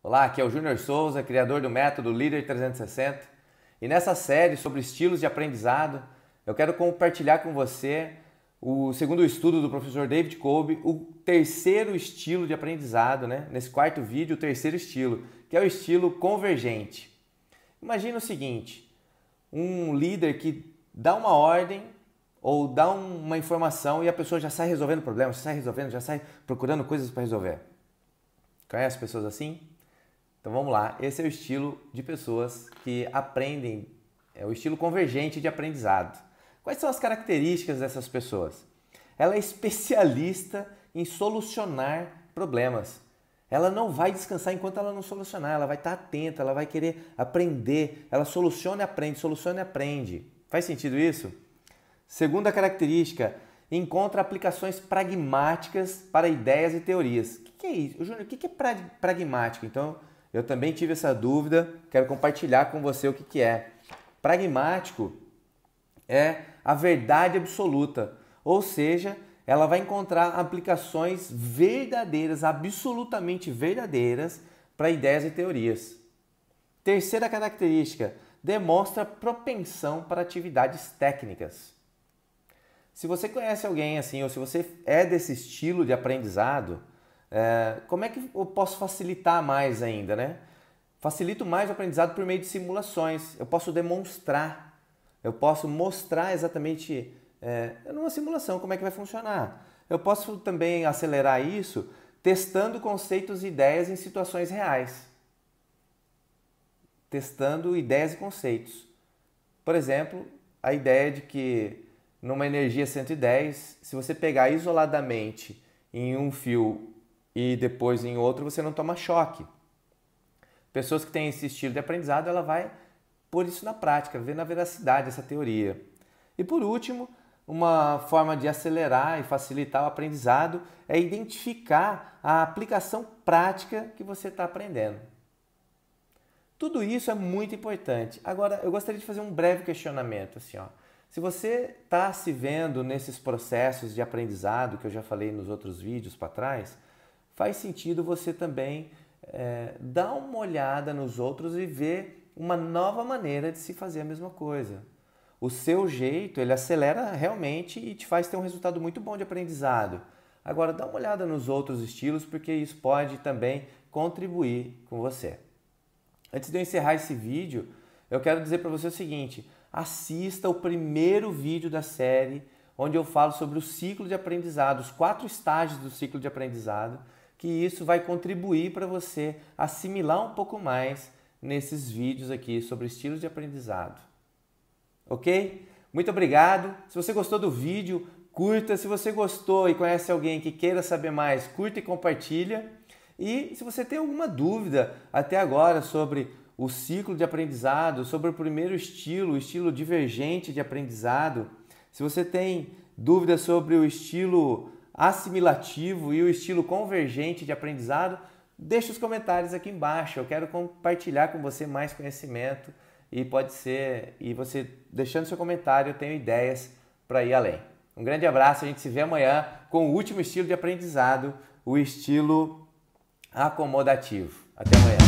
Olá, aqui é o Júnior Souza, criador do método Líder 360, e nessa série sobre estilos de aprendizado, eu quero compartilhar com você o segundo estudo do professor David Kolbe, o terceiro estilo de aprendizado, né? Nesse quarto vídeo, o terceiro estilo, que é o estilo convergente. Imagina o seguinte: um líder que dá uma ordem ou dá uma informação e a pessoa já sai resolvendo problemas, sai resolvendo, já sai procurando coisas para resolver. Conhece pessoas assim? Então vamos lá, esse é o estilo de pessoas que aprendem, é o estilo convergente de aprendizado. Quais são as características dessas pessoas? Ela é especialista em solucionar problemas. Ela não vai descansar enquanto ela não solucionar, ela vai estar atenta, ela vai querer aprender, ela soluciona e aprende, soluciona e aprende. Faz sentido isso? Segunda característica, encontra aplicações pragmáticas para ideias e teorias. O que, é isso? Júnior, o que, é pragmático? Então, eu também tive essa dúvida, quero compartilhar com você o que, que é. Pragmático é a verdade absoluta, ou seja, ela vai encontrar aplicações verdadeiras, absolutamente verdadeiras, para ideias e teorias. Terceira característica, demonstra propensão para atividades técnicas. Se você conhece alguém assim, ou se você é desse estilo de aprendizado, é, como é que eu posso facilitar mais ainda, né? Facilito mais o aprendizado por meio de simulações. Eu posso demonstrar, eu posso mostrar exatamente é, numa simulação como é que vai funcionar. Eu posso também acelerar isso testando conceitos e ideias em situações reais. Testando ideias e conceitos. Por exemplo, a ideia de que numa energia 110, se você pegar isoladamente em um fio e depois em outro você não toma choque. Pessoas que têm esse estilo de aprendizado, ela vai pôr isso na prática, ver na veracidade essa teoria. E por último, uma forma de acelerar e facilitar o aprendizado é identificar a aplicação prática que você está aprendendo. Tudo isso é muito importante. Agora, eu gostaria de fazer um breve questionamento. Assim, ó. Se você está se vendo nesses processos de aprendizado que eu já falei nos outros vídeos para trás, faz sentido você também é, dar uma olhada nos outros e ver uma nova maneira de se fazer a mesma coisa. O seu jeito, ele acelera realmente e te faz ter um resultado muito bom de aprendizado. Agora, dá uma olhada nos outros estilos, porque isso pode também contribuir com você. Antes de eu encerrar esse vídeo, eu quero dizer para você o seguinte: assista o primeiro vídeo da série, onde eu falo sobre o ciclo de aprendizado, os quatro estágios do ciclo de aprendizado que isso vai contribuir para você assimilar um pouco mais nesses vídeos aqui sobre estilos de aprendizado. Ok? Muito obrigado. Se você gostou do vídeo, curta. Se você gostou e conhece alguém que queira saber mais, curta e compartilha. E se você tem alguma dúvida até agora sobre o ciclo de aprendizado, sobre o primeiro estilo, o estilo divergente de aprendizado, se você tem dúvida sobre o estilo assimilativo e o estilo convergente de aprendizado, deixe os comentários aqui embaixo. Eu quero compartilhar com você mais conhecimento e pode ser e você deixando seu comentário, eu tenho ideias para ir além. Um grande abraço, a gente se vê amanhã com o último estilo de aprendizado, o estilo acomodativo. Até amanhã.